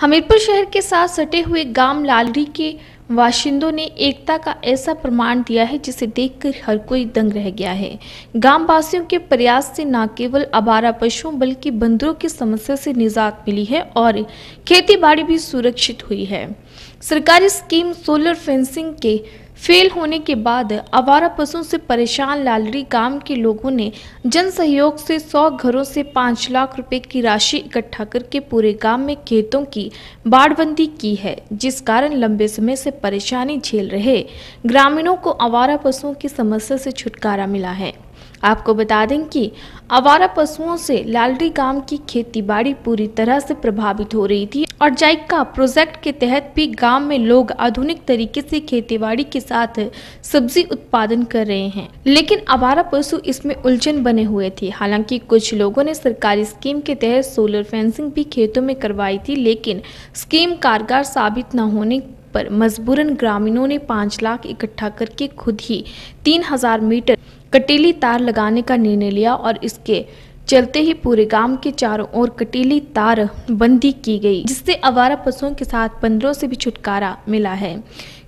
हमीरपुर शहर के साथ सटे हुए गांव लालरी के वाशिंदों ने एकता का ऐसा प्रमाण दिया है जिसे देखकर हर कोई दंग रह गया है गांव वासियों के प्रयास से न केवल आबारा पशुओं बल्कि बंदरों की समस्या से निजात मिली है और खेती बाड़ी भी सुरक्षित हुई है सरकारी स्कीम सोलर फेंसिंग के फेल होने के बाद आवारा पशुओं से परेशान लालरी गांव के लोगों ने जन सहयोग से 100 घरों से 5 लाख रुपए की राशि इकट्ठा करके पूरे गांव में खेतों की बाड़बंदी की है जिस कारण लंबे समय से परेशानी झेल रहे ग्रामीणों को आवारा पशुओं की समस्या से छुटकारा मिला है आपको बता दें कि आवारा पशुओं से लालडी गांव की खेतीबाड़ी पूरी तरह से प्रभावित हो रही थी और जायका प्रोजेक्ट के तहत भी गांव में लोग आधुनिक तरीके से खेतीबाड़ी के साथ सब्जी उत्पादन कर रहे हैं लेकिन आवारा पशु इसमें उलझन बने हुए थे हालांकि कुछ लोगों ने सरकारी स्कीम के तहत सोलर फेंसिंग भी खेतों में करवाई थी लेकिन स्कीम कारगर साबित न होने पर मजबूरन ग्रामीणों ने पाँच लाख इकट्ठा करके खुद ही तीन हजार मीटर कटेली तार लगाने का निर्णय लिया और इसके चलते ही पूरे गांव के चारों ओर कटीली तार बंदी की गई जिससे आवारा पशुओं के साथ बंदरों से भी छुटकारा मिला है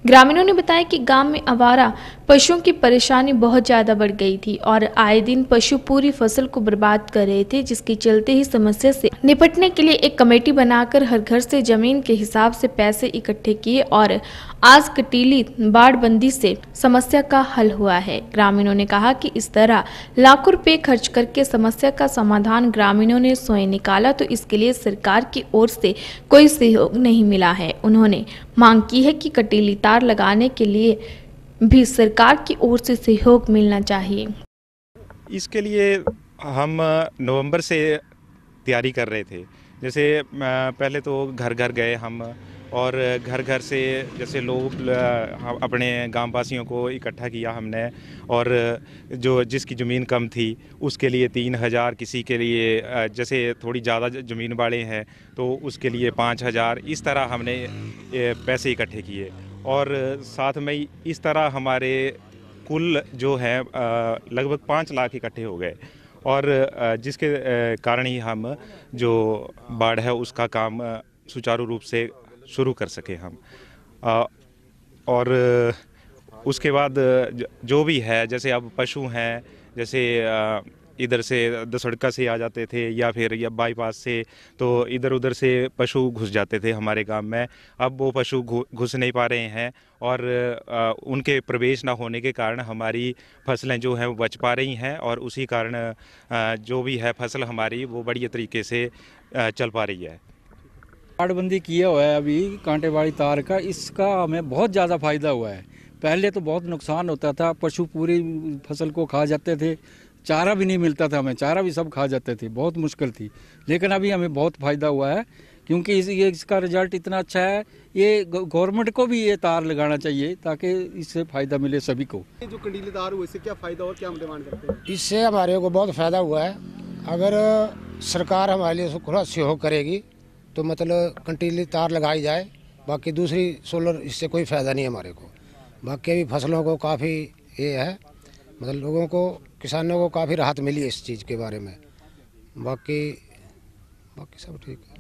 ग्रामीणों ने बताया कि गांव में आवारा पशुओं की परेशानी बहुत ज़्यादा बढ़ गई थी और आए दिन पशु पूरी फसल को बर्बाद कर रहे थे जिसके चलते ही समस्या से निपटने के लिए एक कमेटी बनाकर हर घर से जमीन के हिसाब से पैसे इकट्ठे किए और आज कटीली बाढ़बंदी से समस्या का हल हुआ है ग्रामीणों ने कहा कि इस तरह लाखों रुपए खर्च करके समस्या का समाधान ग्रामीणों ने स्वयं निकाला तो इसके लिए सरकार की ओर से कोई सहयोग नहीं मिला है उन्होंने मांग की है कि कटीली कतार लगाने के लिए भी सरकार की ओर से सहयोग मिलना चाहिए इसके लिए हम नवंबर से तैयारी कर रहे थे जैसे पहले तो घर घर गए हम और घर घर से जैसे लोग अपने गाँव वासियों को इकट्ठा किया हमने और जो जिसकी ज़मीन कम थी उसके लिए तीन हज़ार किसी के लिए जैसे थोड़ी ज़्यादा ज़मीन वाले हैं तो उसके लिए पाँच हज़ार इस तरह हमने पैसे इकट्ठे किए और साथ में इस तरह हमारे कुल जो है लगभग पाँच लाख इकट्ठे हो गए और जिसके कारण ही हम जो बाढ़ है उसका काम सुचारू रूप से शुरू कर सके हम और उसके बाद जो भी है जैसे अब पशु हैं जैसे इधर से दसड़का से आ जाते थे या फिर या बाईपास से तो इधर उधर से पशु घुस जाते थे हमारे गांव में अब वो पशु घुस नहीं पा रहे हैं और आ, उनके प्रवेश ना होने के कारण हमारी फसलें जो हैं वो बच पा रही हैं और उसी कारण आ, जो भी है फसल हमारी वो बढ़िया तरीके से आ, चल पा रही है तारबंदी किया हुआ है अभी कांटे वाली तार का इसका हमें बहुत ज़्यादा फायदा हुआ है पहले तो बहुत नुकसान होता था पशु पूरी फसल को खा जाते थे चारा भी नहीं मिलता था हमें चारा भी सब खा जाते थे बहुत मुश्किल थी लेकिन अभी हमें बहुत फ़ायदा हुआ है क्योंकि इस ये इसका रिजल्ट इतना अच्छा है ये गवर्नमेंट को भी ये तार लगाना चाहिए ताकि इससे फ़ायदा मिले सभी को जो कंडीले तार हुए इससे क्या फ़ायदा और क्या हम डिमांड करते हैं इससे हमारे को बहुत फ़ायदा हुआ है अगर सरकार हमारे लिए थोड़ा खुला सहयोग करेगी तो मतलब कंटीले तार लगाई जाए बाकी दूसरी सोलर इससे कोई फ़ायदा नहीं है हमारे को बाकी अभी फसलों को काफ़ी ये है मतलब लोगों को किसानों को काफ़ी राहत मिली इस चीज़ के बारे में बाकी बाकी सब ठीक है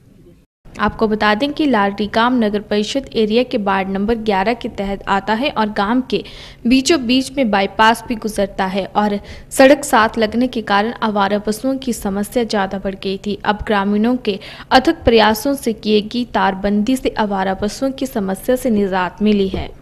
आपको बता दें कि लालटीकाम नगर परिषद एरिया के वार्ड नंबर 11 के तहत आता है और गांव के बीचों बीच में बाईपास भी गुजरता है और सड़क साथ लगने के कारण आवारा पशुओं की समस्या ज़्यादा बढ़ गई थी अब ग्रामीणों के अथक प्रयासों से किए गई तारबंदी से आवारा पशुओं की समस्या से निजात मिली है